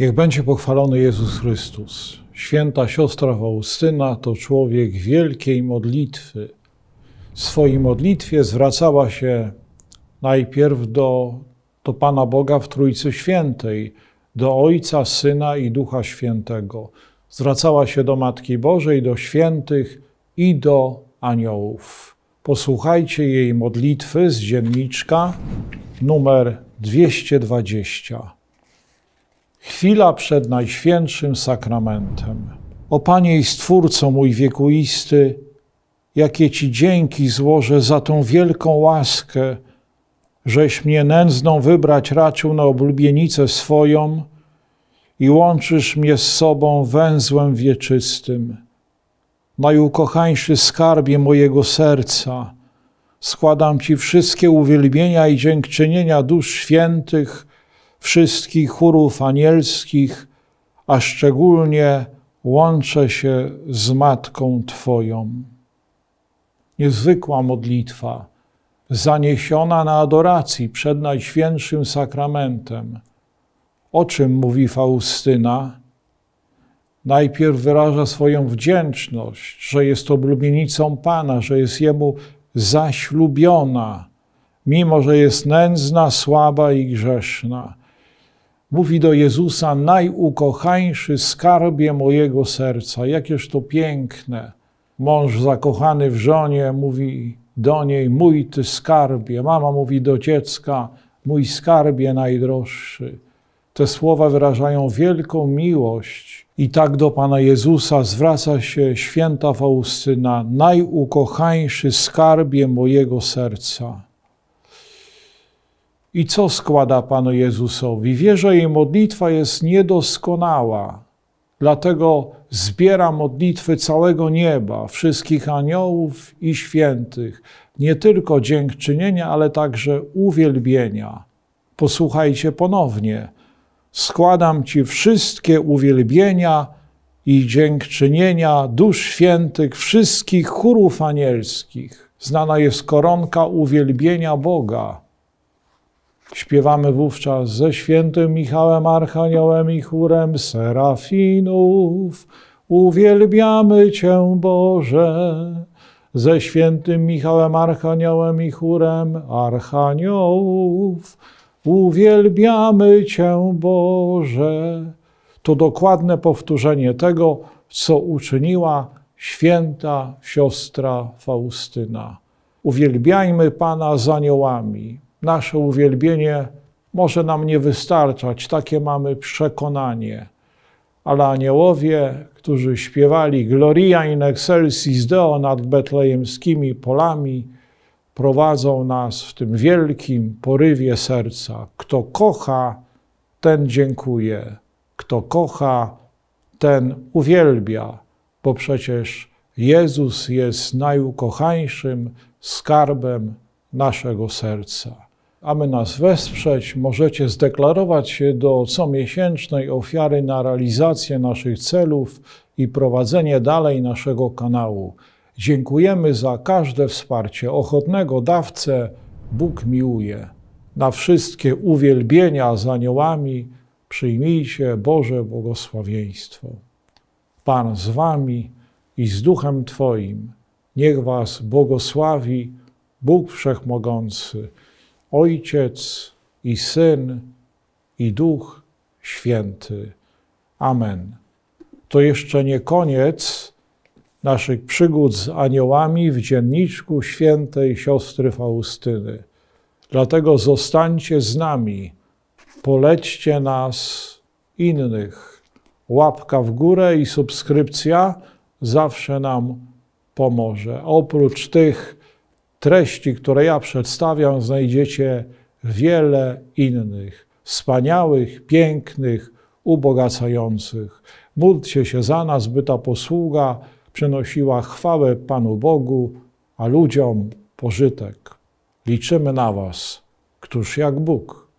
Niech będzie pochwalony Jezus Chrystus. Święta siostra Faustyna to człowiek wielkiej modlitwy. W swojej modlitwie zwracała się najpierw do, do Pana Boga w Trójcy Świętej, do Ojca, Syna i Ducha Świętego. Zwracała się do Matki Bożej, do świętych i do aniołów. Posłuchajcie jej modlitwy z dzienniczka numer 220. Chwila przed Najświętszym Sakramentem. O Panie i Stwórco mój wiekuisty, jakie Ci dzięki złożę za tą wielką łaskę, żeś mnie nędzną wybrać raczył na oblubienicę swoją i łączysz mnie z sobą węzłem wieczystym. Najukochańszy skarbie mojego serca, składam Ci wszystkie uwielbienia i dziękczynienia dusz świętych, wszystkich chórów anielskich, a szczególnie łączę się z Matką Twoją. Niezwykła modlitwa, zaniesiona na adoracji przed Najświętszym Sakramentem. O czym mówi Faustyna? Najpierw wyraża swoją wdzięczność, że jest oblubienicą Pana, że jest Jemu zaślubiona, mimo że jest nędzna, słaba i grzeszna mówi do Jezusa: Najukochańszy skarbie mojego serca, jakież to piękne. Mąż zakochany w żonie mówi do niej: Mój ty skarbie. Mama mówi do dziecka: Mój skarbie najdroższy. Te słowa wyrażają wielką miłość. I tak do Pana Jezusa zwraca się święta Faustyna, najukochańszy skarbie mojego serca. I co składa Panu Jezusowi? Wierzę, że jej modlitwa jest niedoskonała, dlatego zbiera modlitwy całego nieba, wszystkich aniołów i świętych, nie tylko dziękczynienia, ale także uwielbienia. Posłuchajcie ponownie. Składam Ci wszystkie uwielbienia i dziękczynienia dusz świętych wszystkich chórów anielskich. Znana jest koronka uwielbienia Boga Śpiewamy wówczas ze świętym Michałem Archaniołem i chórem Serafinów. Uwielbiamy Cię, Boże. Ze świętym Michałem Archaniołem i chórem Archaniołów. Uwielbiamy Cię, Boże. To dokładne powtórzenie tego, co uczyniła święta siostra Faustyna. Uwielbiajmy Pana z aniołami nasze uwielbienie może nam nie wystarczać, takie mamy przekonanie. Ale aniołowie, którzy śpiewali Gloria in excelsis Deo nad betlejemskimi polami, prowadzą nas w tym wielkim porywie serca. Kto kocha, ten dziękuje. Kto kocha, ten uwielbia, bo przecież Jezus jest najukochańszym skarbem naszego serca aby nas wesprzeć, możecie zdeklarować się do comiesięcznej ofiary na realizację naszych celów i prowadzenie dalej naszego kanału. Dziękujemy za każde wsparcie. Ochotnego dawcę Bóg miłuje. Na wszystkie uwielbienia z aniołami przyjmijcie Boże błogosławieństwo. Pan z wami i z duchem Twoim. Niech was błogosławi Bóg Wszechmogący. Ojciec i Syn i Duch Święty. Amen. To jeszcze nie koniec naszych przygód z aniołami w dzienniczku świętej siostry Faustyny. Dlatego zostańcie z nami, polećcie nas innych. Łapka w górę i subskrypcja zawsze nam pomoże. Oprócz tych, treści, które ja przedstawiam, znajdziecie wiele innych wspaniałych, pięknych, ubogacających. Módlcie się za nas, by ta posługa przynosiła chwałę Panu Bogu, a ludziom pożytek. Liczymy na Was, któż jak Bóg.